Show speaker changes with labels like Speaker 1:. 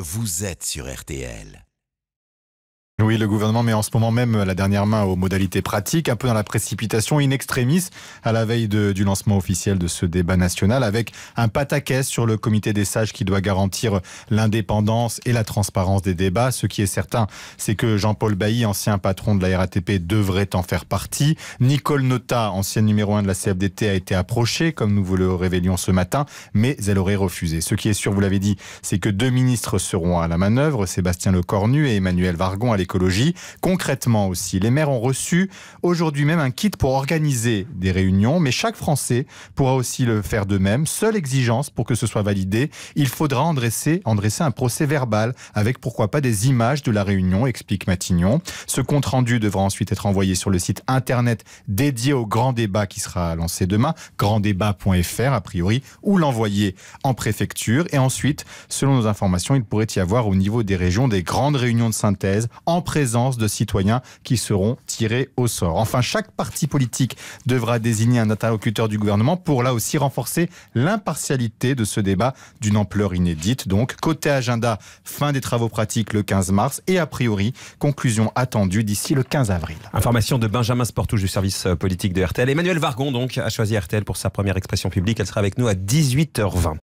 Speaker 1: Vous êtes sur RTL. Oui, le gouvernement met en ce moment même la dernière main aux modalités pratiques, un peu dans la précipitation in extremis, à la veille du lancement officiel de ce débat national, avec un pataquès sur le comité des sages qui doit garantir l'indépendance et la transparence des débats. Ce qui est certain, c'est que Jean-Paul Bailly, ancien patron de la RATP, devrait en faire partie. Nicole Nota, ancienne numéro 1 de la CFDT, a été approchée, comme nous vous le révélions ce matin, mais elle aurait refusé. Ce qui est sûr, vous l'avez dit, c'est que deux ministres seront à la manœuvre, Sébastien Lecornu et Emmanuel Vargon à l'école Concrètement aussi, les maires ont reçu aujourd'hui même un kit pour organiser des réunions, mais chaque Français pourra aussi le faire de même. Seule exigence pour que ce soit validé, il faudra en dresser, dresser un procès verbal avec pourquoi pas des images de la réunion, explique Matignon. Ce compte rendu devra ensuite être envoyé sur le site internet dédié au grand débat qui sera lancé demain, granddébat.fr a priori, ou l'envoyer en préfecture. Et ensuite, selon nos informations, il pourrait y avoir au niveau des régions des grandes réunions de synthèse en présence de citoyens qui seront tirés au sort. Enfin, chaque parti politique devra désigner un interlocuteur du gouvernement pour là aussi renforcer l'impartialité de ce débat d'une ampleur inédite. Donc, côté agenda, fin des travaux pratiques le 15 mars et a priori, conclusion attendue d'ici le 15 avril.
Speaker 2: Information de Benjamin Sportouche du service euh, politique de RTL. Emmanuel Vargon, donc, a choisi RTL pour sa première expression publique. Elle sera avec nous à 18h20.